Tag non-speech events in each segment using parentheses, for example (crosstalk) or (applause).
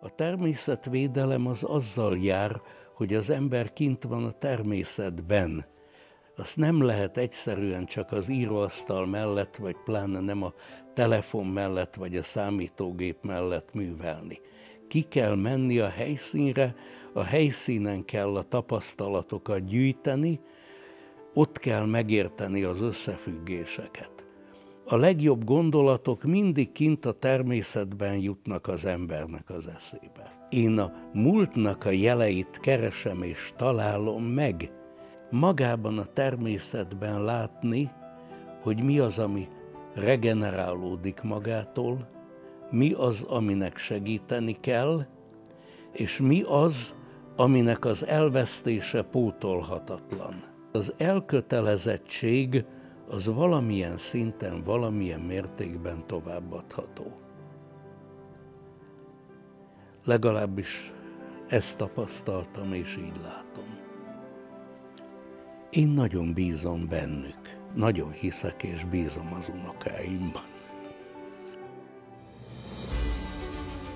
A természetvédelem az azzal jár, hogy az ember kint van a természetben. Azt nem lehet egyszerűen csak az íróasztal mellett, vagy pláne nem a telefon mellett, vagy a számítógép mellett művelni. Ki kell menni a helyszínre, a helyszínen kell a tapasztalatokat gyűjteni, ott kell megérteni az összefüggéseket a legjobb gondolatok mindig kint a természetben jutnak az embernek az eszébe. Én a múltnak a jeleit keresem és találom meg. Magában a természetben látni, hogy mi az, ami regenerálódik magától, mi az, aminek segíteni kell, és mi az, aminek az elvesztése pótolhatatlan. Az elkötelezettség, az valamilyen szinten, valamilyen mértékben továbbadható. Legalábbis ezt tapasztaltam, és így látom. Én nagyon bízom bennük, nagyon hiszek és bízom az unokáimban.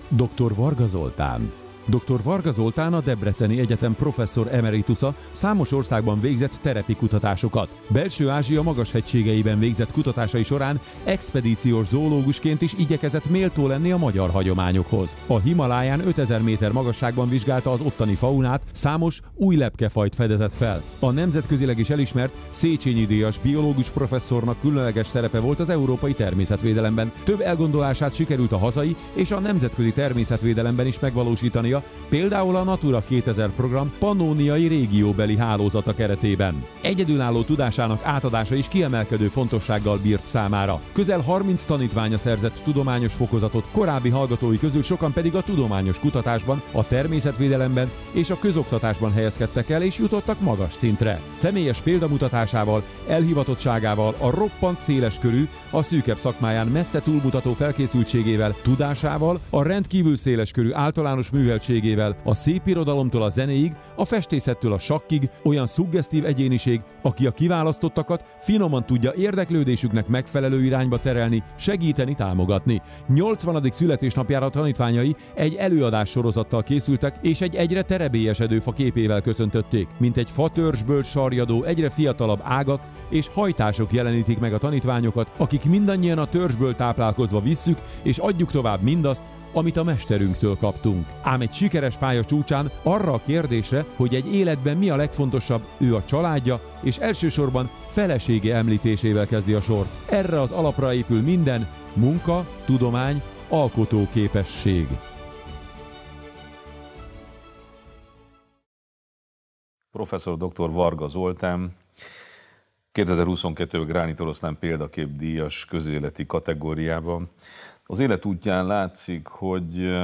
Dr. Varga Zoltán Dr. Varga Zoltán a Debreceni Egyetem professzor emeritusa számos országban végzett terepi kutatásokat. Belső Ázsia magas hegységeiben végzett kutatásai során expedíciós zoológusként is igyekezett méltó lenni a magyar hagyományokhoz. A Himaláján 5000 méter magasságban vizsgálta az ottani faunát, számos új lepkefajt fedezett fel. A nemzetközileg is elismert Széchenyi Díjas biológus professzornak különleges szerepe volt az európai természetvédelemben. Több elgondolását sikerült a hazai és a nemzetközi természetvédelemben is megvalósítani használja, például a Natura 2000 program panóniai régióbeli hálózata keretében. Egyedülálló tudásának átadása is kiemelkedő fontossággal bírt számára. Közel 30 tanítványa szerzett tudományos fokozatot, korábbi hallgatói közül sokan pedig a tudományos kutatásban, a természetvédelemben és a közoktatásban helyezkedtek el és jutottak magas szintre. Személyes példamutatásával, elhivatottságával, a roppant széles körű, a szűkebb szakmáján messze túlmutató felkészültségével, tudásával, a rendkívül széles körű általános műhely műveltségével, a szépirodalomtól a zenéig, a festészettől a sakkig olyan szuggesztív egyéniség, aki a kiválasztottakat finoman tudja érdeklődésüknek megfelelő irányba terelni, segíteni, támogatni. 80. születésnapjára tanítványai egy előadás sorozattal készültek, és egy egyre terebélyesedő fa képével köszöntötték. Mint egy fatörzsből sarjadó, egyre fiatalabb ágak és hajtások jelenítik meg a tanítványokat, akik mindannyian a törzsből táplálkozva visszük, és adjuk tovább mindazt, amit a mesterünktől kaptunk. Ám egy sikeres pálya csúcsán arra a kérdésre, hogy egy életben mi a legfontosabb, ő a családja, és elsősorban felesége említésével kezdi a sort. Erre az alapra épül minden, munka, tudomány, alkotó képesség. Professzor dr. Varga Zoltán, 2022 Gránit Oroszlán példakép díjas közéleti kategóriában az élet útján látszik, hogy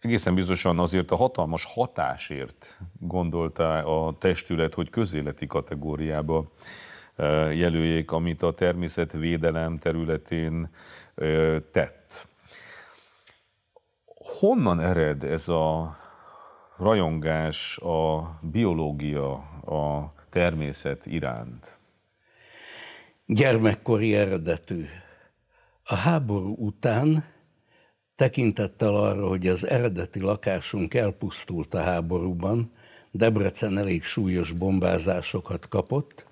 egészen biztosan azért a hatalmas hatásért gondolta a testület, hogy közéleti kategóriába jelöljék, amit a természetvédelem területén tett. Honnan ered ez a rajongás a biológia, a természet iránt? Gyermekkori eredetű a háború után tekintettel arra, hogy az eredeti lakásunk elpusztult a háborúban, Debrecen elég súlyos bombázásokat kapott,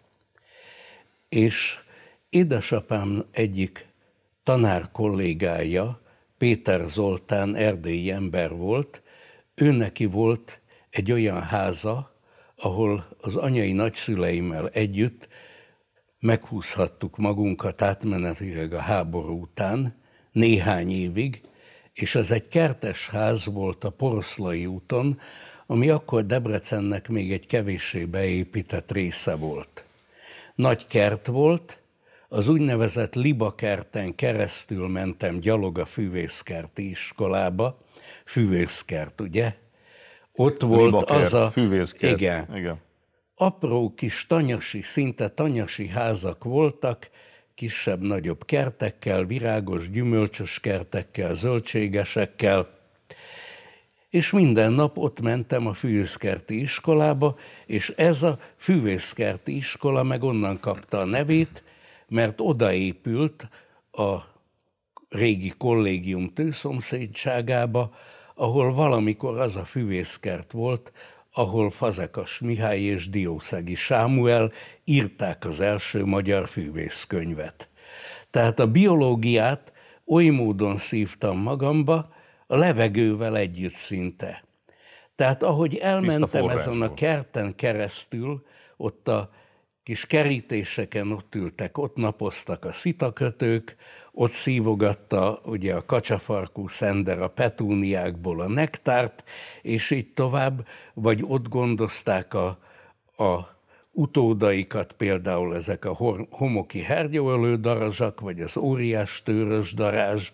és édesapám egyik tanár kollégája, Péter Zoltán erdélyi ember volt, ő neki volt egy olyan háza, ahol az anyai nagyszüleimmel együtt meghúzhattuk magunkat átmenetileg a háború után, néhány évig, és az egy kertes ház volt a Poroszlai úton, ami akkor Debrecennek még egy kevéssé beépített része volt. Nagy kert volt, az úgynevezett Libakerten keresztül mentem gyalog a fűvészkerti iskolába, fűvészkert, ugye? Ott volt Libakert, az a... Fűvészkert. Igen. igen. Apró kis tanyasi, szinte tanyasi házak voltak, kisebb-nagyobb kertekkel, virágos, gyümölcsös kertekkel, zöldségesekkel, és minden nap ott mentem a fűvészkerti iskolába, és ez a fűvészkerti iskola meg onnan kapta a nevét, mert odaépült a régi kollégium tőszomszédságába, ahol valamikor az a fűvészkert volt, ahol Fazekas Mihály és Diószegi Sámuel írták az első magyar fűvészkönyvet. Tehát a biológiát oly módon szívtam magamba, a levegővel együtt szinte. Tehát ahogy elmentem ezen a kerten keresztül, ott a kis kerítéseken ott ültek, ott napoztak a szitakötők, ott szívogatta ugye a kacsafarkú szender a petúniákból a nektárt, és így tovább, vagy ott gondozták a, a utódaikat, például ezek a homoki hergyóölő darazsak, vagy az óriás tőrös darázs,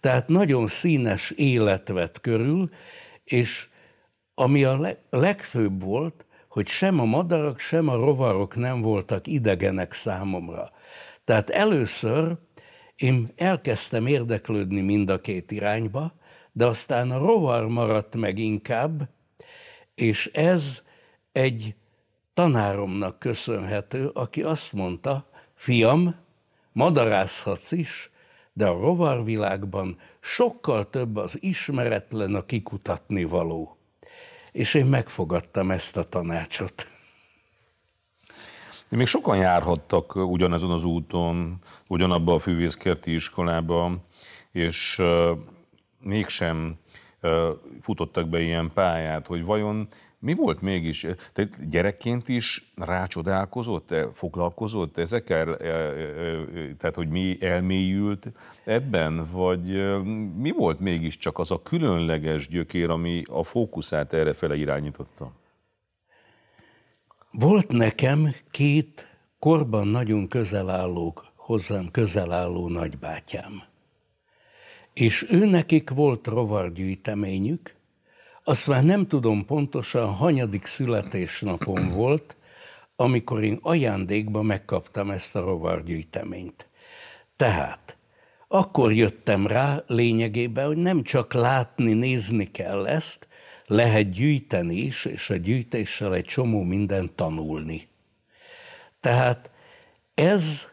tehát nagyon színes élet vett körül, és ami a legfőbb volt, hogy sem a madarak, sem a rovarok nem voltak idegenek számomra. Tehát először én elkezdtem érdeklődni mind a két irányba, de aztán a rovar maradt meg inkább, és ez egy tanáromnak köszönhető, aki azt mondta, fiam, madarázhatsz is, de a rovarvilágban sokkal több az ismeretlen a kikutatni való. És én megfogadtam ezt a tanácsot. De még sokan járhattak ugyanazon az úton, ugyanabba a fűvészkerti iskolába, és uh, mégsem uh, futottak be ilyen pályát, hogy vajon mi volt mégis? Te gyerekként is rácsodálkozott, -e, foglalkozott ezekkel, tehát hogy mi elmélyült ebben, vagy mi volt mégis csak az a különleges gyökér, ami a fókuszát fele irányította? Volt nekem két korban nagyon közel álló, hozzám közel álló nagybátyám. És ő nekik volt rovargyűjteményük, azt már nem tudom pontosan, hanyadik születésnapom volt, amikor én ajándékba megkaptam ezt a rovargyűjteményt. Tehát akkor jöttem rá lényegében, hogy nem csak látni, nézni kell ezt, lehet gyűjteni is, és a gyűjtéssel egy csomó mindent tanulni. Tehát ez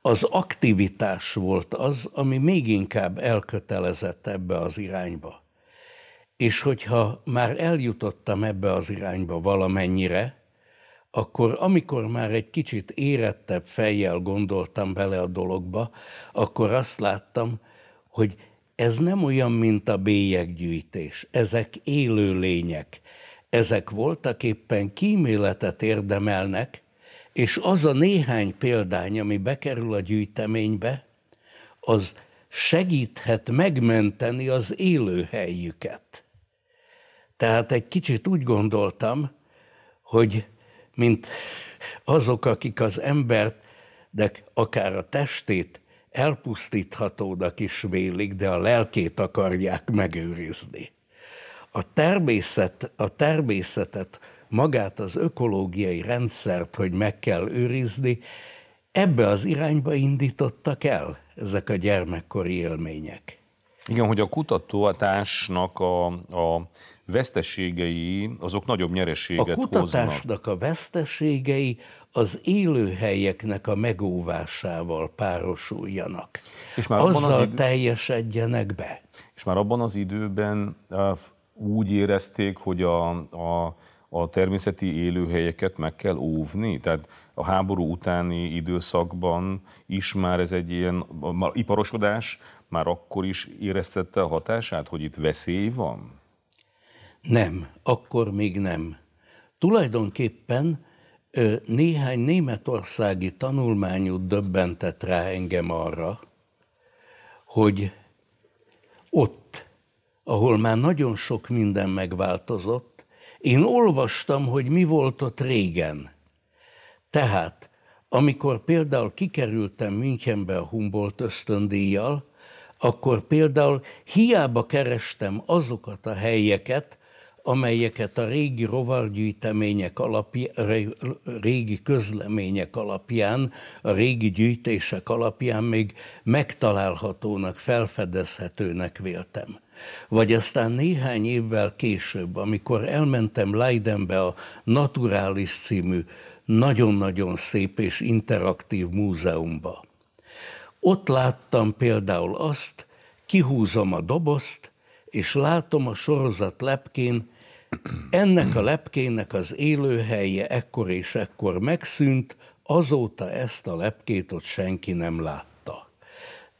az aktivitás volt az, ami még inkább elkötelezett ebbe az irányba. És hogyha már eljutottam ebbe az irányba valamennyire, akkor amikor már egy kicsit érettebb fejjel gondoltam bele a dologba, akkor azt láttam, hogy ez nem olyan, mint a bélyeggyűjtés. Ezek élő lények. Ezek voltak éppen kíméletet érdemelnek, és az a néhány példány, ami bekerül a gyűjteménybe, az segíthet megmenteni az élőhelyüket. Tehát egy kicsit úgy gondoltam, hogy mint azok, akik az embert, de akár a testét elpusztíthatónak is vélik, de a lelkét akarják megőrizni. A, természet, a természetet, magát az ökológiai rendszert, hogy meg kell őrizni, ebbe az irányba indítottak el ezek a gyermekkori élmények. Igen, hogy a kutatóatásnak a, a veszteségei, azok nagyobb nyereséget hoznak. A kutatásnak hoznak. a veszteségei az élőhelyeknek a megóvásával párosuljanak. És már Azzal az idő... teljesedjenek be. És már abban az időben eh, úgy érezték, hogy a, a, a természeti élőhelyeket meg kell óvni? Tehát a háború utáni időszakban is már ez egy ilyen már iparosodás, már akkor is éreztette a hatását, hogy itt veszély van? Nem, akkor még nem. Tulajdonképpen néhány németországi tanulmányút döbbentett rá engem arra, hogy ott, ahol már nagyon sok minden megváltozott, én olvastam, hogy mi volt ott régen. Tehát, amikor például kikerültem Münchenbe a Humboldt ösztöndíjjal, akkor például hiába kerestem azokat a helyeket, amelyeket a régi rovargyűjtemények alapján, régi közlemények alapján, a régi gyűjtések alapján még megtalálhatónak, felfedezhetőnek véltem. Vagy aztán néhány évvel később, amikor elmentem Leidenbe a Naturalis című nagyon-nagyon szép és interaktív múzeumba. Ott láttam például azt, kihúzom a dobozt, és látom a sorozat lepkén ennek a lepkének az élőhelye ekkor és ekkor megszűnt, azóta ezt a lepkét ott senki nem látta.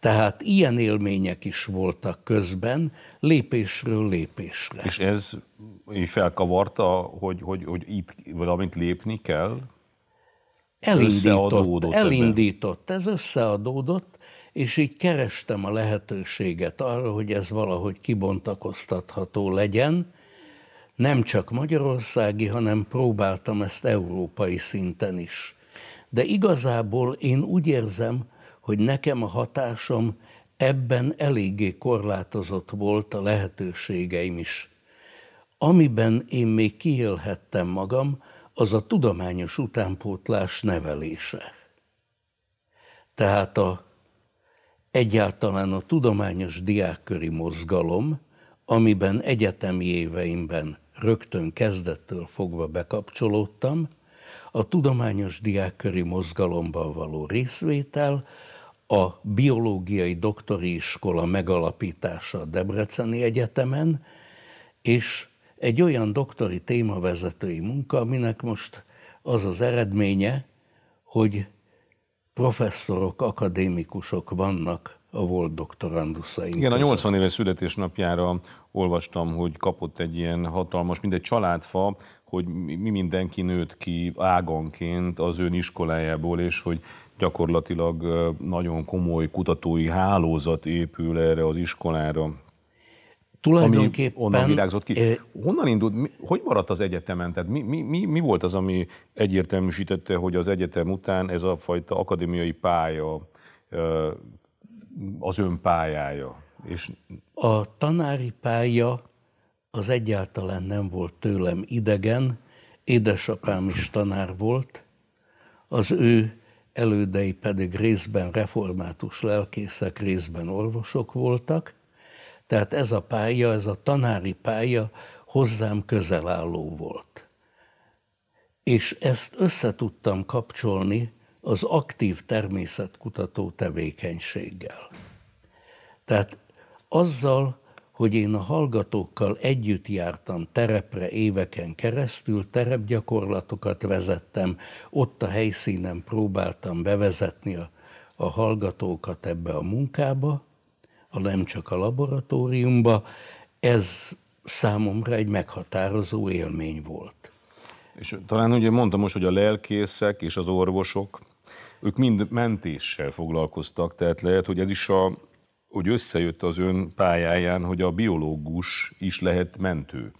Tehát ilyen élmények is voltak közben, lépésről lépésre. És ez így felkavarta, hogy, hogy, hogy itt valamint lépni kell? Elindított, elindított, ebben. ez összeadódott, és így kerestem a lehetőséget arra, hogy ez valahogy kibontakoztatható legyen, nem csak magyarországi, hanem próbáltam ezt európai szinten is. De igazából én úgy érzem, hogy nekem a hatásom ebben eléggé korlátozott volt a lehetőségeim is. Amiben én még kiélhettem magam, az a tudományos utánpótlás nevelése. Tehát a, egyáltalán a tudományos diákköri mozgalom, amiben egyetemi éveimben rögtön kezdettől fogva bekapcsolódtam, a tudományos diákköri mozgalomban való részvétel, a biológiai doktori iskola megalapítása a Debreceni Egyetemen, és egy olyan doktori témavezetői munka, aminek most az az eredménye, hogy professzorok, akadémikusok vannak a volt doktoranduszaink. Igen, között. a 80 éves születésnapjára olvastam, hogy kapott egy ilyen hatalmas, egy családfa, hogy mi mindenki nőtt ki áganként az ön iskolájából, és hogy gyakorlatilag nagyon komoly kutatói hálózat épül erre az iskolára. Tulajdonképpen... Ami onnan virágzott ki. Honnan indult, hogy maradt az egyetemen? Tehát mi, mi, mi, mi volt az, ami egyértelműsítette, hogy az egyetem után ez a fajta akadémiai pálya az ön pályája? És... A tanári pálya az egyáltalán nem volt tőlem idegen, édesapám is tanár volt, az ő elődei pedig részben református lelkészek, részben orvosok voltak, tehát ez a pálya, ez a tanári pálya hozzám közel álló volt. És ezt összetudtam kapcsolni az aktív természetkutató tevékenységgel. Tehát azzal, hogy én a hallgatókkal együtt jártam terepre éveken keresztül, terepgyakorlatokat vezettem, ott a helyszínen próbáltam bevezetni a, a hallgatókat ebbe a munkába, a nem csak a laboratóriumba, ez számomra egy meghatározó élmény volt. És talán ugye mondtam most, hogy a lelkészek és az orvosok, ők mind mentéssel foglalkoztak, tehát lehet, hogy ez is a hogy összejött az ön pályáján, hogy a biológus is lehet mentő.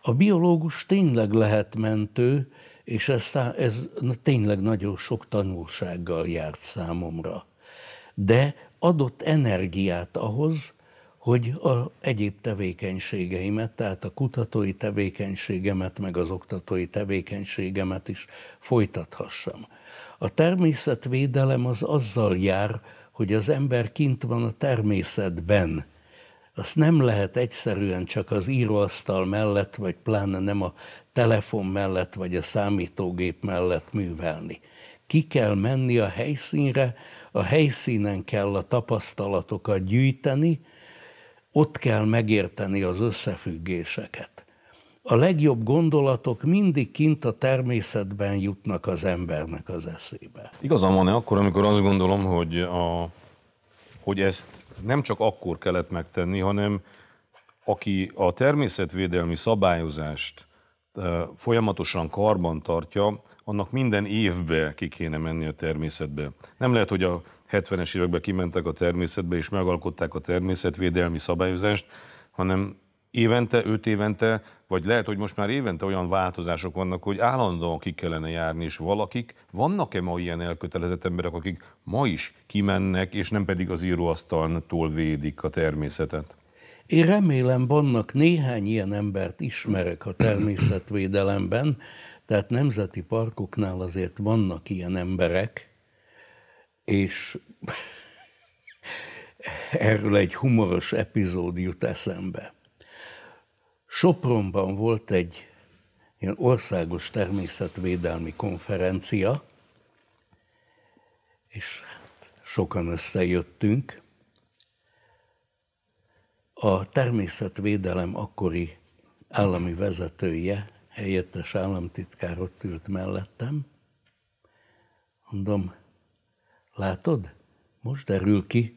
A biológus tényleg lehet mentő, és ez, ez tényleg nagyon sok tanulsággal járt számomra. De adott energiát ahhoz, hogy a egyéb tevékenységeimet, tehát a kutatói tevékenységemet, meg az oktatói tevékenységemet is folytathassam. A természetvédelem az azzal jár, hogy az ember kint van a természetben. Azt nem lehet egyszerűen csak az íróasztal mellett, vagy pláne nem a telefon mellett, vagy a számítógép mellett művelni. Ki kell menni a helyszínre, a helyszínen kell a tapasztalatokat gyűjteni, ott kell megérteni az összefüggéseket a legjobb gondolatok mindig kint a természetben jutnak az embernek az eszébe. Igazán van-e akkor, amikor azt gondolom, hogy, a, hogy ezt nem csak akkor kellett megtenni, hanem aki a természetvédelmi szabályozást folyamatosan karban tartja, annak minden évbe ki kéne menni a természetbe. Nem lehet, hogy a 70-es években kimentek a természetbe és megalkották a természetvédelmi szabályozást, hanem évente, öt évente vagy lehet, hogy most már évente olyan változások vannak, hogy állandóan ki kellene járni, és valakik, vannak-e ma ilyen elkötelezett emberek, akik ma is kimennek, és nem pedig az íróasztaltól védik a természetet? Én remélem vannak néhány ilyen embert ismerek a természetvédelemben, tehát nemzeti parkoknál azért vannak ilyen emberek, és (laughs) erről egy humoros epizód jut eszembe. Sopronban volt egy ilyen országos természetvédelmi konferencia, és hát sokan összejöttünk. A természetvédelem akkori állami vezetője, helyettes államtitkár ott ült mellettem. Mondom, látod, most derül ki,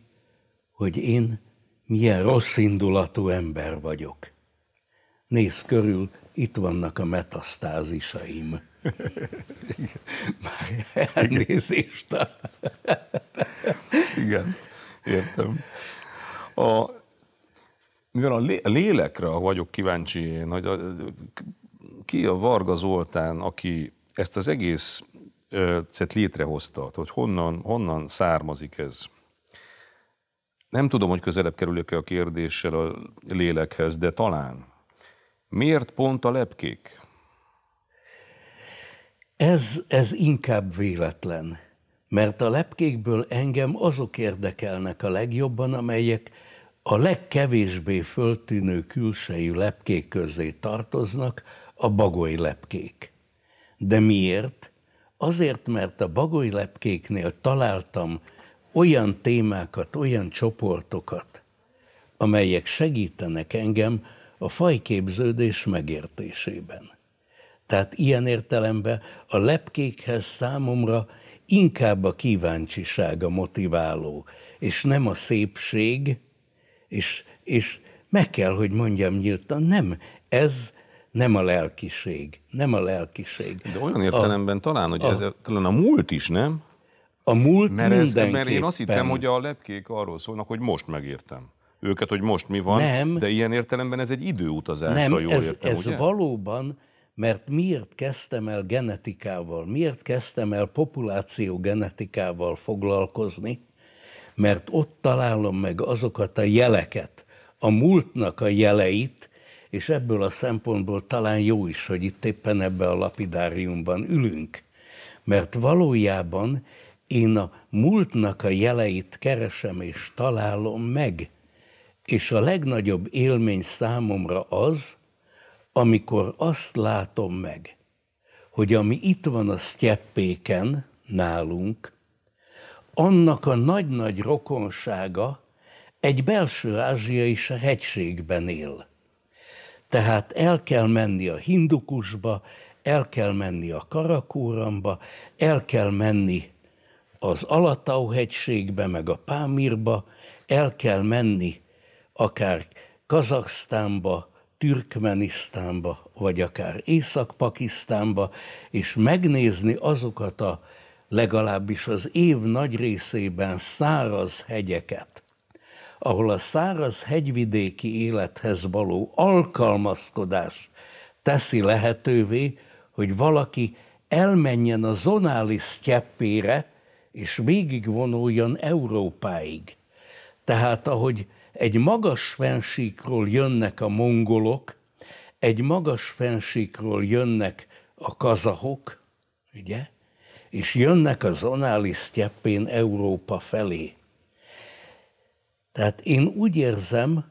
hogy én milyen rossz indulatú ember vagyok néz körül, itt vannak a metasztázisaim. Már elnézést. A... Igen, értem. A, mivel a, a lélekre vagyok kíváncsi én, hogy a, ki a Varga Zoltán, aki ezt az egész szet létrehozta, hogy honnan, honnan származik ez. Nem tudom, hogy közelebb kerülök-e a kérdéssel a lélekhez, de talán. Miért pont a lepkék? Ez, ez inkább véletlen, mert a lepkékből engem azok érdekelnek a legjobban, amelyek a legkevésbé föltűnő külsejű lepkék közé tartoznak, a bagoly lepkék. De miért? Azért, mert a bagoly lepkéknél találtam olyan témákat, olyan csoportokat, amelyek segítenek engem a fajképződés megértésében. Tehát ilyen értelemben a lepkékhez számomra inkább a kíváncsiság a motiváló, és nem a szépség, és, és meg kell, hogy mondjam nyíltan, nem, ez nem a lelkiség, nem a lelkiség. De olyan értelemben a, talán, hogy a, ez talán a múlt is, nem? A múlt mert mindenképpen. Ez, mert én azt hittem, hogy a lepkék arról szólnak, hogy most megértem őket, hogy most mi van, nem, de ilyen értelemben ez egy időutazás, nem, jól ez, értem, ez ugye? valóban, mert miért kezdtem el genetikával, miért kezdtem el populáció genetikával foglalkozni, mert ott találom meg azokat a jeleket, a múltnak a jeleit, és ebből a szempontból talán jó is, hogy itt éppen ebben a lapidáriumban ülünk. Mert valójában én a múltnak a jeleit keresem és találom meg, és a legnagyobb élmény számomra az, amikor azt látom meg, hogy ami itt van a sztyeppéken nálunk, annak a nagy-nagy rokonsága egy belső ázsiai hegységben él. Tehát el kell menni a hindukusba, el kell menni a karakúramba, el kell menni az Alatau hegységbe, meg a pámírba, el kell menni akár Kazaksztánba, Türkmenisztánba, vagy akár Észak-Pakisztánba, és megnézni azokat a legalábbis az év nagy részében száraz hegyeket, ahol a száraz hegyvidéki élethez való alkalmazkodás teszi lehetővé, hogy valaki elmenjen a zonális sztyeppére, és végigvonuljon Európáig. Tehát ahogy egy magas fensíkról jönnek a mongolok, egy magas fensíkról jönnek a kazahok, ugye? És jönnek a zonáli sztyeppén Európa felé. Tehát én úgy érzem,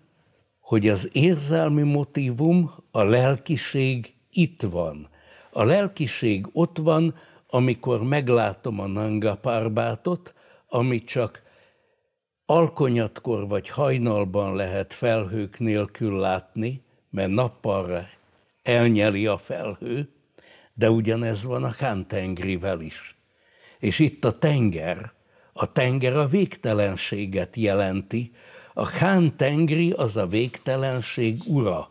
hogy az érzelmi motivum, a lelkiség itt van. A lelkiség ott van, amikor meglátom a Nanga Párbátot, ami csak alkonyatkor vagy hajnalban lehet felhők nélkül látni, mert nappalra elnyeli a felhő, de ugyanez van a Kántengrivel is. És itt a tenger, a tenger a végtelenséget jelenti, a Kántengri az a végtelenség ura.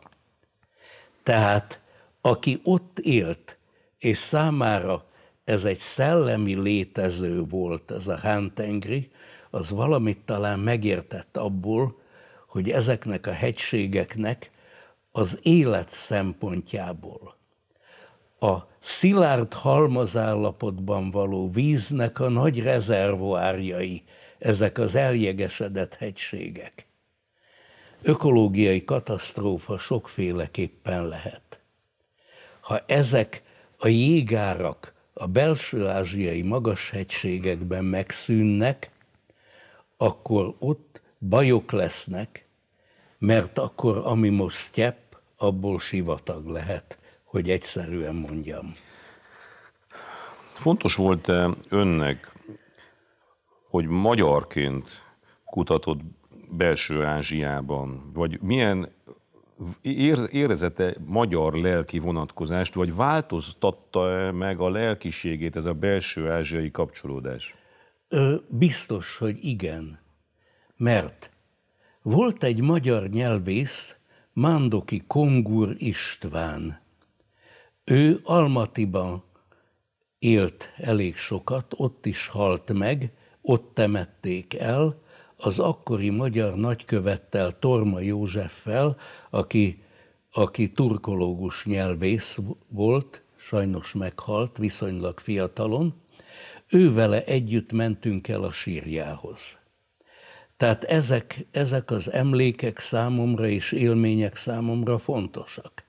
Tehát aki ott élt, és számára ez egy szellemi létező volt, ez a Hántengri, az valamit talán megértett abból, hogy ezeknek a hegységeknek az élet szempontjából a szilárd halmazállapotban való víznek a nagy rezervoárjai, ezek az eljegesedett hegységek. Ökológiai katasztrófa sokféleképpen lehet. Ha ezek a jégárak a belső ázsiai magashegységekben megszűnnek, akkor ott bajok lesznek, mert akkor ami most sztyepp, abból sivatag lehet, hogy egyszerűen mondjam. Fontos volt -e önnek, hogy magyarként kutatott belső Ázsiában, vagy milyen érezete magyar lelki vonatkozást, vagy változtatta -e meg a lelkiségét ez a belső ázsiai kapcsolódás? Ö, biztos, hogy igen. Mert volt egy magyar nyelvész, Mándoki Kongur István. Ő Almatiban élt elég sokat, ott is halt meg, ott temették el, az akkori magyar nagykövettel, Torma Józseffel, aki, aki turkológus nyelvész volt, sajnos meghalt viszonylag fiatalon, vele együtt mentünk el a sírjához. Tehát ezek, ezek az emlékek számomra és élmények számomra fontosak.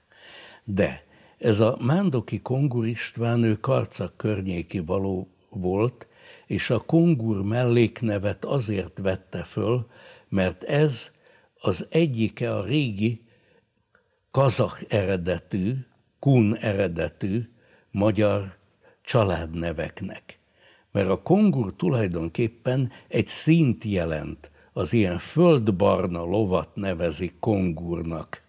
De ez a Mándoki Kongur István, ő Karcak környéki való volt, és a Kongur melléknevet azért vette föl, mert ez az egyike a régi kazak eredetű, kun eredetű magyar családneveknek mert a kongur tulajdonképpen egy szint jelent. Az ilyen földbarna lovat nevezik kongurnak.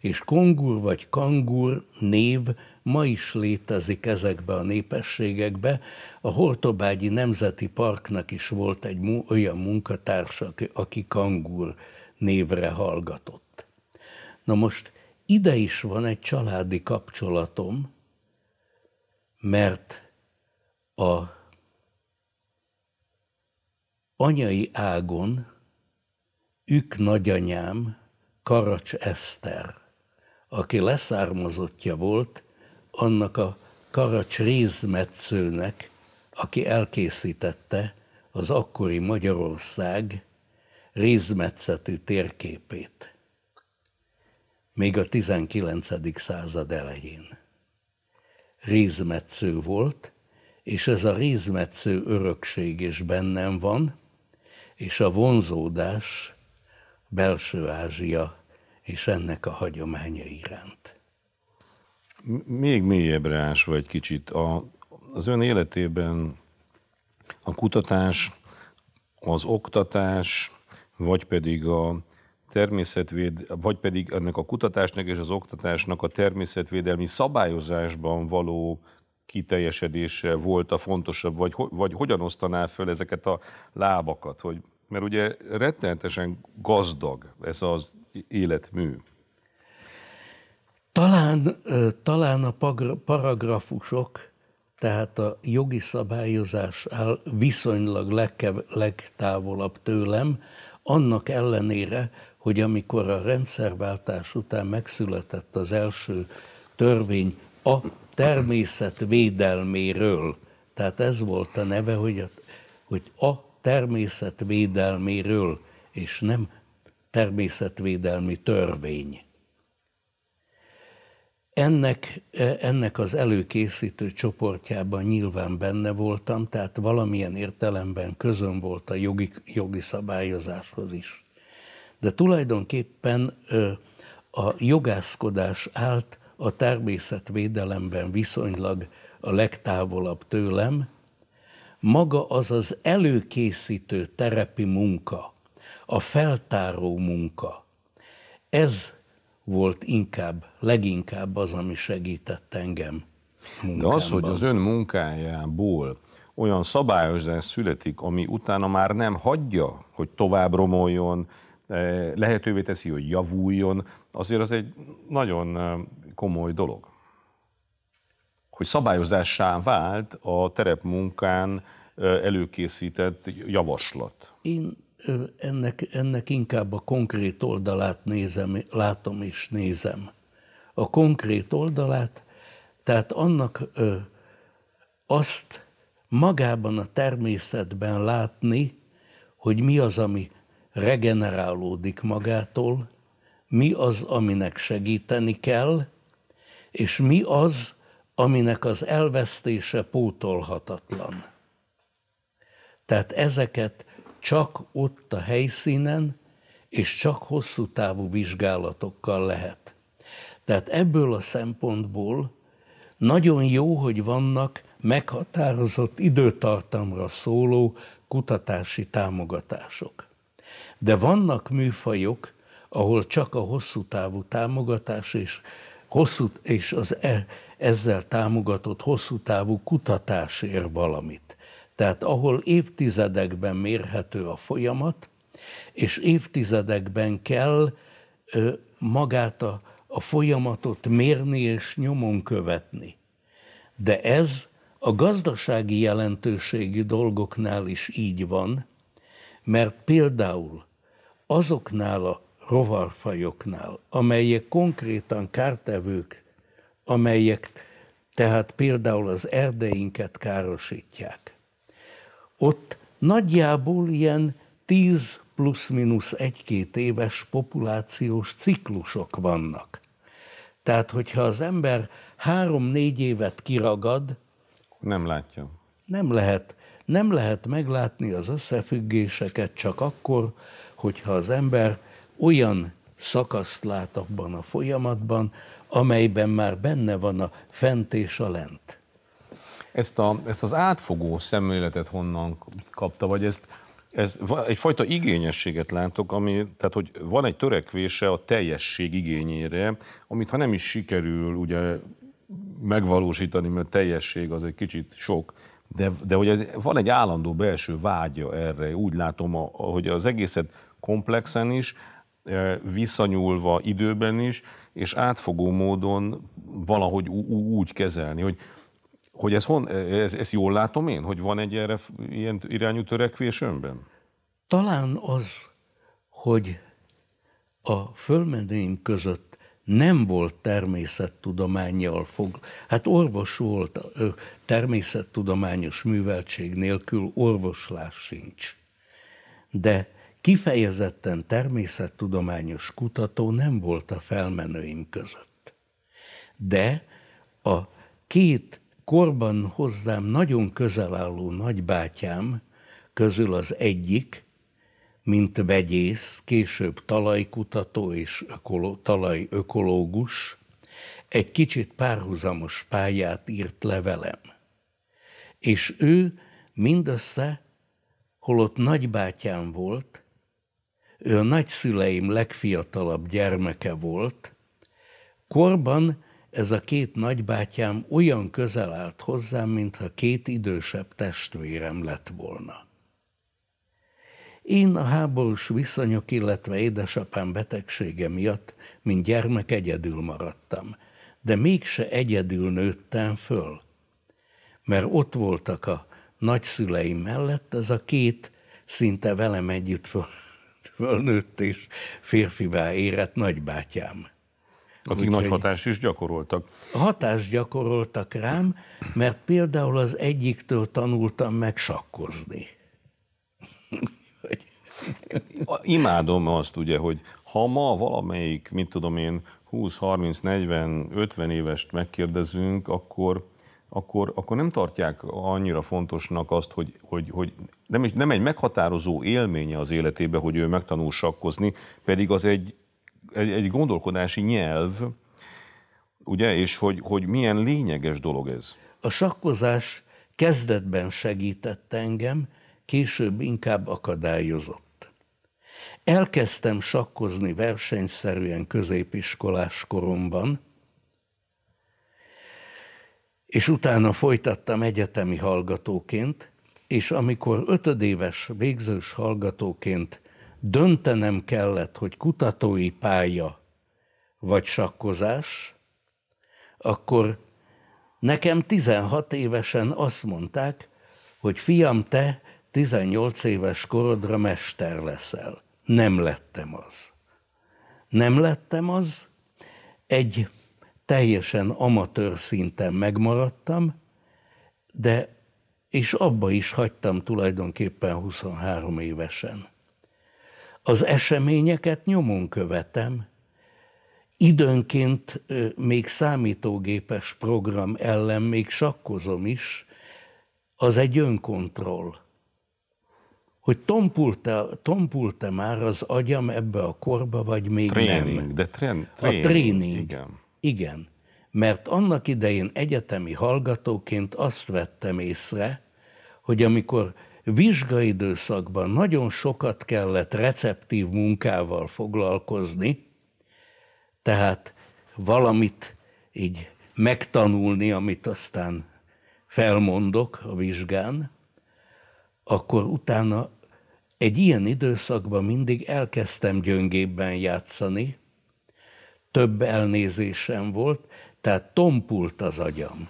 És kongur vagy kangur név ma is létezik ezekbe a népességekbe. A Hortobágyi Nemzeti Parknak is volt egy olyan munkatársa, aki kangur névre hallgatott. Na most ide is van egy családi kapcsolatom, mert a anyai ágon ők nagyanyám Karacs Eszter, aki leszármazottja volt annak a Karacs rézmetszőnek, aki elkészítette az akkori Magyarország rézmetszetű térképét, még a 19. század elején. Rézmetsző volt, és ez a rézmetsző örökség is bennem van, és a vonzódás belső Ázsia és ennek a hagyománya iránt. Még mélyebbre ásva egy kicsit. A, az ön életében a kutatás, az oktatás, vagy pedig a természetvéd, vagy pedig ennek a kutatásnak és az oktatásnak a természetvédelmi szabályozásban való kiteljesedése volt a fontosabb, vagy, vagy hogyan osztaná föl ezeket a lábakat, hogy, mert ugye rettenetesen gazdag ez az életmű. Talán, talán a paragrafusok, tehát a jogi szabályozás áll viszonylag legkev, legtávolabb tőlem, annak ellenére, hogy amikor a rendszerváltás után megszületett az első törvény, a természetvédelméről. Tehát ez volt a neve, hogy a, hogy a természetvédelméről, és nem természetvédelmi törvény. Ennek, e, ennek az előkészítő csoportjában nyilván benne voltam, tehát valamilyen értelemben közön volt a jogi, jogi szabályozáshoz is. De tulajdonképpen a jogászkodás állt a természetvédelemben viszonylag a legtávolabb tőlem, maga az az előkészítő terepi munka, a feltáró munka, ez volt inkább, leginkább az, ami segített engem. Munkámban. De az, hogy az ön munkájából olyan szabályozás születik, ami utána már nem hagyja, hogy tovább romoljon, eh, lehetővé teszi, hogy javuljon, azért az egy nagyon eh, komoly dolog. Hogy szabályozássá vált a terepmunkán előkészített javaslat. Én ennek, ennek inkább a konkrét oldalát nézem, látom és nézem. A konkrét oldalát, tehát annak ö, azt magában a természetben látni, hogy mi az, ami regenerálódik magától, mi az, aminek segíteni kell, és mi az, aminek az elvesztése pótolhatatlan. Tehát ezeket csak ott a helyszínen, és csak hosszú távú vizsgálatokkal lehet. Tehát ebből a szempontból nagyon jó, hogy vannak meghatározott időtartamra szóló kutatási támogatások. De vannak műfajok, ahol csak a hosszú távú támogatás és hosszú, és az e, ezzel támogatott hosszú távú kutatás ér valamit. Tehát ahol évtizedekben mérhető a folyamat, és évtizedekben kell magát a, a folyamatot mérni és nyomon követni. De ez a gazdasági jelentőségi dolgoknál is így van, mert például azoknál a rovarfajoknál, amelyek konkrétan kártevők, amelyek tehát például az erdeinket károsítják. Ott nagyjából ilyen 10 plusz-minusz egy-két éves populációs ciklusok vannak. Tehát, hogyha az ember három-négy évet kiragad, nem látja. Nem lehet. Nem lehet meglátni az összefüggéseket csak akkor, hogyha az ember olyan szakaszt lát abban a folyamatban, amelyben már benne van a fent és a lent. Ezt, a, ezt az átfogó szemléletet honnan kapta, vagy ezt, ez egyfajta igényességet látok, ami, tehát hogy van egy törekvése a teljesség igényére, amit ha nem is sikerül ugye megvalósítani, mert teljesség az egy kicsit sok, de, de hogy ez, van egy állandó belső vágya erre, úgy látom, a, hogy az egészet komplexen is, visszanyúlva időben is, és átfogó módon valahogy úgy kezelni, hogy hogy ez, hon, ez, ez jól látom én, hogy van egy erre ilyen irányú törekvés önben? Talán az, hogy a fölmenőim között nem volt természettudományjal fog. Hát orvos volt, természettudományos műveltség nélkül orvoslás sincs. De Kifejezetten természettudományos kutató nem volt a felmenőim között. De a két korban hozzám nagyon közel álló nagybátyám közül az egyik, mint vegyész, később talajkutató és ökoló, talajökológus, egy kicsit párhuzamos pályát írt levelem. És ő mindössze, holott nagybátyám volt, ő a nagyszüleim legfiatalabb gyermeke volt. Korban ez a két nagybátyám olyan közel állt hozzám, mintha két idősebb testvérem lett volna. Én a háborús viszonyok, illetve édesapám betegsége miatt, mint gyermek egyedül maradtam, de mégse egyedül nőttem föl, mert ott voltak a nagyszüleim mellett ez a két szinte velem együtt föl, fölnőtt és férfivá érett nagybátyám. Akik Úgy, nagy hatást is gyakoroltak. Hatást gyakoroltak rám, mert például az egyiktől tanultam meg sakkozni. (laughs) Imádom azt ugye, hogy ha ma valamelyik, mit tudom én, 20, 30, 40, 50 évest megkérdezünk, akkor akkor, akkor nem tartják annyira fontosnak azt, hogy, hogy, hogy nem, is, nem egy meghatározó élménye az életébe, hogy ő megtanul sakkozni, pedig az egy, egy, egy gondolkodási nyelv, ugye, és hogy, hogy milyen lényeges dolog ez. A sakkozás kezdetben segített engem, később inkább akadályozott. Elkezdtem sakkozni versenyszerűen középiskolás koromban, és utána folytattam egyetemi hallgatóként, és amikor ötödéves végzős hallgatóként döntenem kellett, hogy kutatói pálya vagy sakkozás, akkor nekem 16 évesen azt mondták, hogy fiam, te 18 éves korodra mester leszel. Nem lettem az. Nem lettem az. Egy teljesen amatőr szinten megmaradtam, de és abba is hagytam tulajdonképpen 23 évesen. Az eseményeket nyomon követem, időnként még számítógépes program ellen még sakkozom is, az egy önkontroll. Hogy tompult-e már az agyam ebbe a korba, vagy még tréning, nem. De trén, tréning, a tréning. Igen. Igen, mert annak idején egyetemi hallgatóként azt vettem észre, hogy amikor vizsgaidőszakban nagyon sokat kellett receptív munkával foglalkozni, tehát valamit így megtanulni, amit aztán felmondok a vizsgán, akkor utána egy ilyen időszakban mindig elkezdtem gyöngébben játszani, több elnézésem volt, tehát tompult az agyam.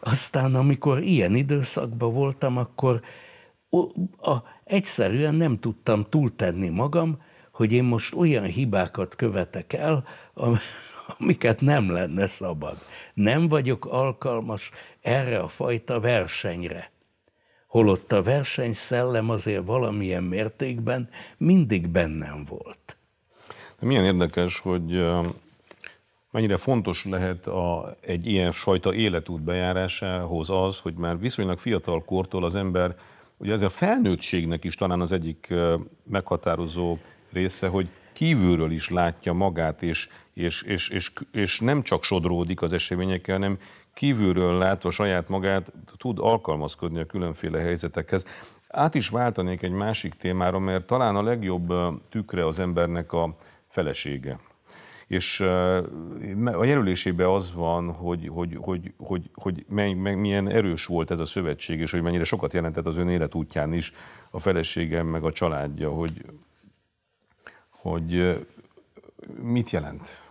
Aztán, amikor ilyen időszakban voltam, akkor a, egyszerűen nem tudtam túltenni magam, hogy én most olyan hibákat követek el, amiket nem lenne szabad. Nem vagyok alkalmas erre a fajta versenyre. Holott a versenyszellem azért valamilyen mértékben mindig bennem volt. De milyen érdekes, hogy mennyire fontos lehet a, egy ilyen sajta életút bejárásához az, hogy már viszonylag fiatal kortól az ember, ugye ez a felnőttségnek is talán az egyik meghatározó része, hogy kívülről is látja magát, és, és, és, és, és nem csak sodródik az eseményekkel, hanem kívülről látva saját magát, tud alkalmazkodni a különféle helyzetekhez. Át is váltanék egy másik témára, mert talán a legjobb tükre az embernek a, felesége. És a jelölésében az van, hogy, hogy, hogy, hogy, hogy mely, mely, milyen erős volt ez a szövetség, és hogy mennyire sokat jelentett az ön életútján is a feleségem, meg a családja, hogy, hogy mit jelent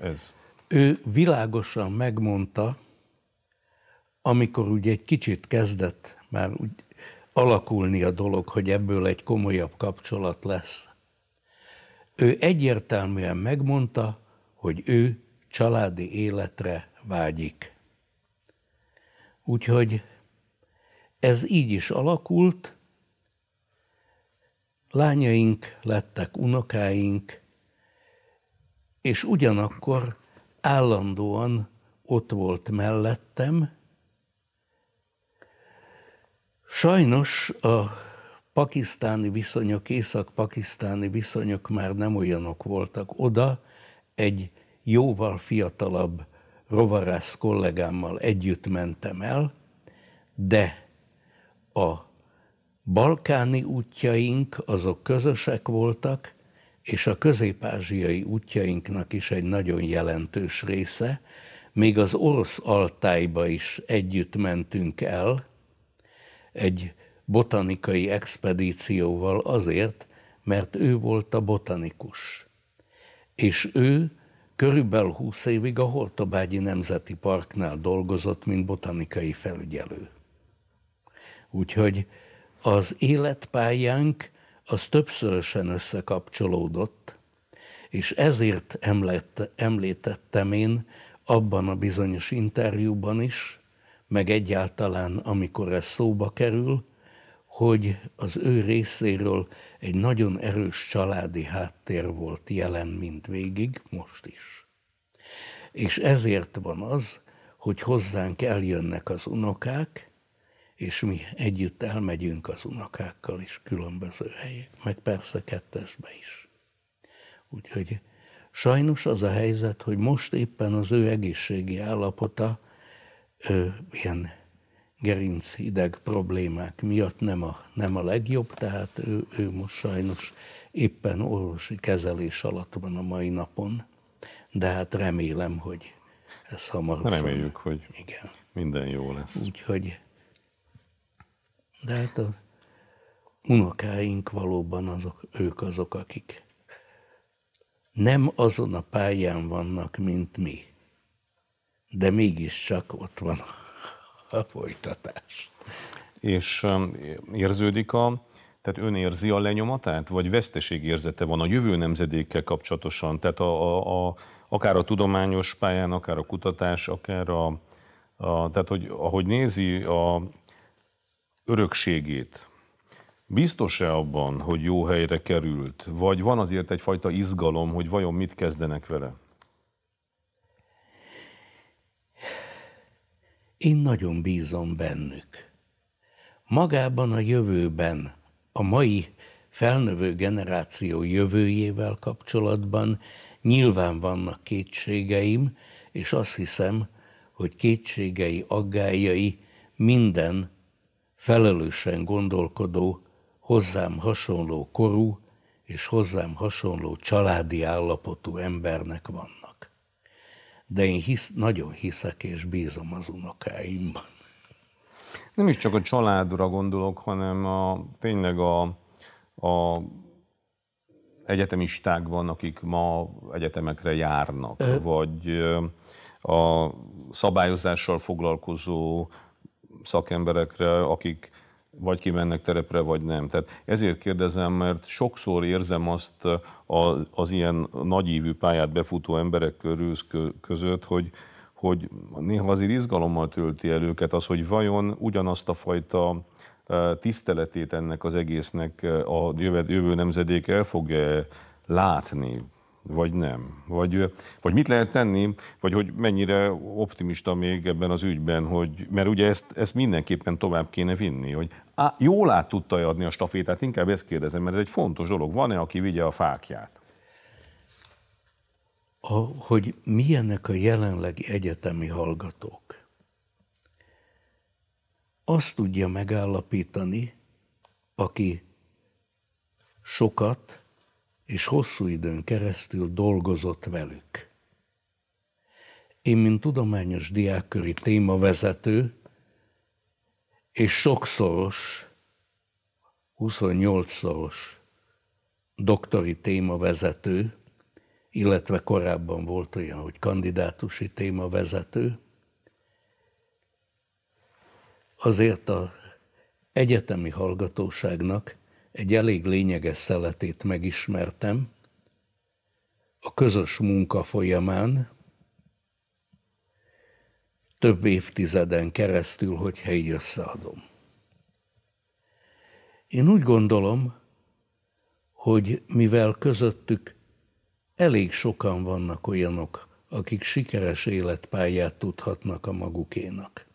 ez? Ő világosan megmondta, amikor ugye egy kicsit kezdett már úgy alakulni a dolog, hogy ebből egy komolyabb kapcsolat lesz, ő egyértelműen megmondta, hogy ő családi életre vágyik. Úgyhogy ez így is alakult, lányaink lettek unokáink, és ugyanakkor állandóan ott volt mellettem. Sajnos a pakisztáni viszonyok, észak-pakisztáni viszonyok már nem olyanok voltak. Oda egy jóval fiatalabb rovarász kollégámmal együtt mentem el, de a balkáni útjaink azok közösek voltak, és a közép-ázsiai útjainknak is egy nagyon jelentős része, még az orosz altájba is együtt mentünk el, egy botanikai expedícióval azért, mert ő volt a botanikus. És ő körülbelül húsz évig a Hortobágyi Nemzeti Parknál dolgozott, mint botanikai felügyelő. Úgyhogy az életpályánk az többszörösen összekapcsolódott, és ezért emlett, említettem én abban a bizonyos interjúban is, meg egyáltalán amikor ez szóba kerül, hogy az ő részéről egy nagyon erős családi háttér volt jelen, mint végig, most is. És ezért van az, hogy hozzánk eljönnek az unokák, és mi együtt elmegyünk az unokákkal is különböző helyek, meg persze kettesbe is. Úgyhogy sajnos az a helyzet, hogy most éppen az ő egészségi állapota ö, ilyen gerinc ideg problémák miatt nem a, nem a legjobb, tehát ő, ő most sajnos éppen orvosi kezelés alatt van a mai napon, de hát remélem, hogy ez hamarosan... Reméljük, hogy igen. minden jó lesz. Úgyhogy, de hát a unokáink valóban azok, ők azok, akik nem azon a pályán vannak, mint mi, de mégiscsak ott vannak a folytatás. És um, érződik a, tehát ön érzi a lenyomatát, vagy veszteségérzete van a jövő nemzedékkel kapcsolatosan? Tehát a, a, a, akár a tudományos pályán, akár a kutatás, akár a, a tehát hogy, ahogy nézi a örökségét, biztos-e abban, hogy jó helyre került? Vagy van azért egyfajta izgalom, hogy vajon mit kezdenek vele? Én nagyon bízom bennük. Magában a jövőben, a mai felnövő generáció jövőjével kapcsolatban nyilván vannak kétségeim, és azt hiszem, hogy kétségei, aggájai minden felelősen gondolkodó, hozzám hasonló korú és hozzám hasonló családi állapotú embernek vannak de én hisz, nagyon hiszek és bízom az unokáimban. Nem is csak a családra gondolok, hanem a, tényleg a, a egyetemisták van, akik ma egyetemekre járnak, Ö... vagy a szabályozással foglalkozó szakemberekre, akik vagy kimennek terepre, vagy nem. Tehát ezért kérdezem, mert sokszor érzem azt az, az ilyen nagyívű pályát befutó emberek körül között, hogy, hogy néha azért izgalommal tölti el őket az, hogy vajon ugyanazt a fajta tiszteletét ennek az egésznek a jövő nemzedék el -e látni, vagy nem? Vagy, vagy mit lehet tenni, vagy hogy mennyire optimista még ebben az ügyben, hogy, mert ugye ezt, ezt mindenképpen tovább kéne vinni, hogy Á, jól át tudta adni a stafétát? Inkább ezt kérdezem, mert ez egy fontos dolog. Van-e, aki vigye a fákját? A, hogy milyenek a jelenlegi egyetemi hallgatók? Azt tudja megállapítani, aki sokat és hosszú időn keresztül dolgozott velük. Én, mint tudományos diákköri témavezető, és sokszoros, 28-szoros doktori témavezető, illetve korábban volt olyan, hogy kandidátusi témavezető, azért a egyetemi hallgatóságnak egy elég lényeges szeletét megismertem a közös munka folyamán, több évtizeden keresztül, hogyha így összeadom. Én úgy gondolom, hogy mivel közöttük elég sokan vannak olyanok, akik sikeres életpályát tudhatnak a magukénak.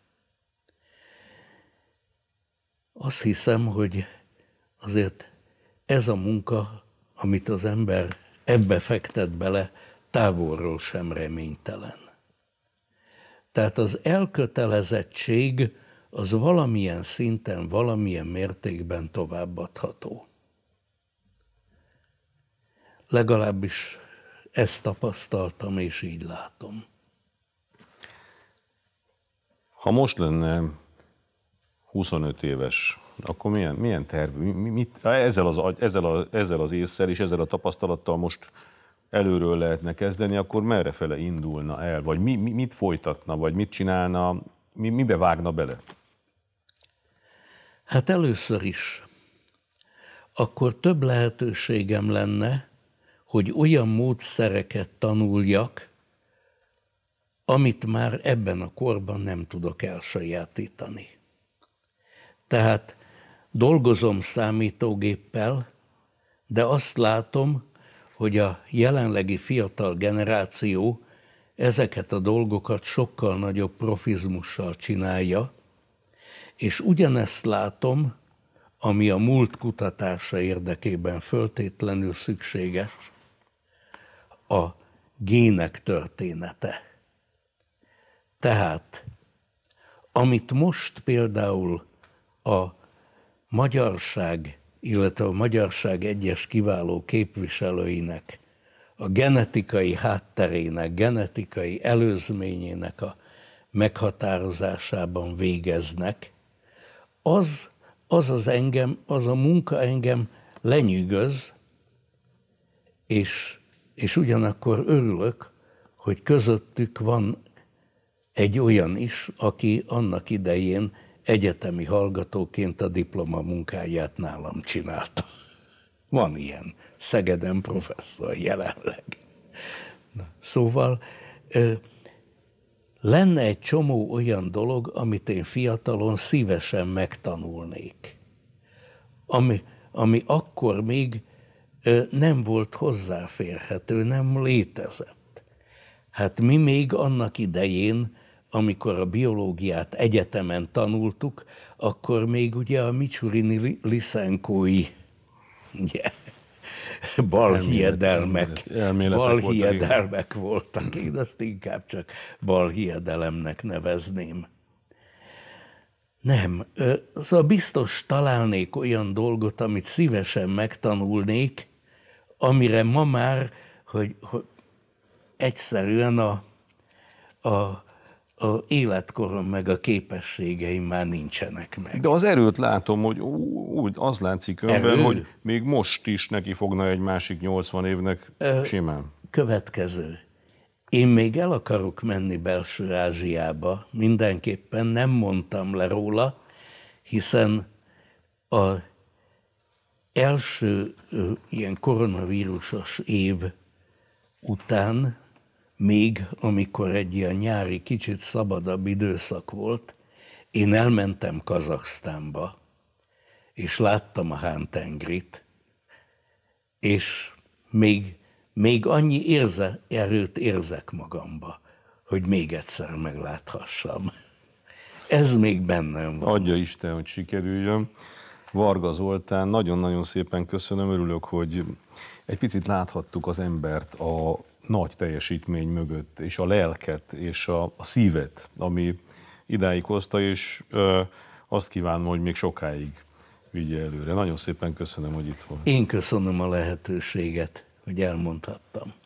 Azt hiszem, hogy azért ez a munka, amit az ember ebbe fektet bele, távolról sem reménytelen. Tehát az elkötelezettség az valamilyen szinten, valamilyen mértékben továbbadható. Legalábbis ezt tapasztaltam, és így látom. Ha most lenne 25 éves, akkor milyen, milyen terv, mit, ezzel, az, ezzel, a, ezzel az észszel és ezzel a tapasztalattal most előről lehetne kezdeni, akkor merre fele indulna el, vagy mi, mi, mit folytatna, vagy mit csinálna, mi, mibe vágna bele? Hát először is, akkor több lehetőségem lenne, hogy olyan módszereket tanuljak, amit már ebben a korban nem tudok elsajátítani. Tehát dolgozom számítógéppel, de azt látom, hogy a jelenlegi fiatal generáció ezeket a dolgokat sokkal nagyobb profizmussal csinálja, és ugyanezt látom, ami a múlt kutatása érdekében föltétlenül szükséges, a gének története. Tehát, amit most például a magyarság illetve a magyarság egyes kiváló képviselőinek, a genetikai hátterének, genetikai előzményének a meghatározásában végeznek, az, az az engem, az a munka engem lenyűgöz, és, és ugyanakkor örülök, hogy közöttük van egy olyan is, aki annak idején egyetemi hallgatóként a diploma munkáját nálam csinálta. Van ilyen. Szegeden professzor jelenleg. Na, szóval lenne egy csomó olyan dolog, amit én fiatalon szívesen megtanulnék, ami, ami akkor még nem volt hozzáférhető, nem létezett. Hát mi még annak idején amikor a biológiát egyetemen tanultuk, akkor még ugye a Micsurini Lisenkói balhiedelmek, elméletek, balhiedelmek voltak, voltak, én azt inkább csak balhiedelemnek nevezném. Nem, szóval biztos találnék olyan dolgot, amit szívesen megtanulnék, amire ma már, hogy, hogy egyszerűen a, a a életkorom meg a képességeim már nincsenek meg. De az erőt látom, hogy úgy az látszik önben, Erő? hogy még most is neki fogna egy másik 80 évnek Ö, simán. Következő. Én még el akarok menni belső Ázsiába, mindenképpen nem mondtam le róla, hiszen a első ilyen koronavírusos év után még amikor egy ilyen nyári kicsit szabadabb időszak volt, én elmentem Kazaksztánba, és láttam a Hántengrit, és még, még annyi érze, erőt érzek magamba, hogy még egyszer megláthassam. Ez még bennem van. Adja Isten, hogy sikerüljön. Varga Zoltán, nagyon-nagyon szépen köszönöm, örülök, hogy egy picit láthattuk az embert a nagy teljesítmény mögött, és a lelket, és a, a szívet, ami idáig hozta, és ö, azt kívánom, hogy még sokáig vigye előre. Nagyon szépen köszönöm, hogy itt volt. Én köszönöm a lehetőséget, hogy elmondhattam.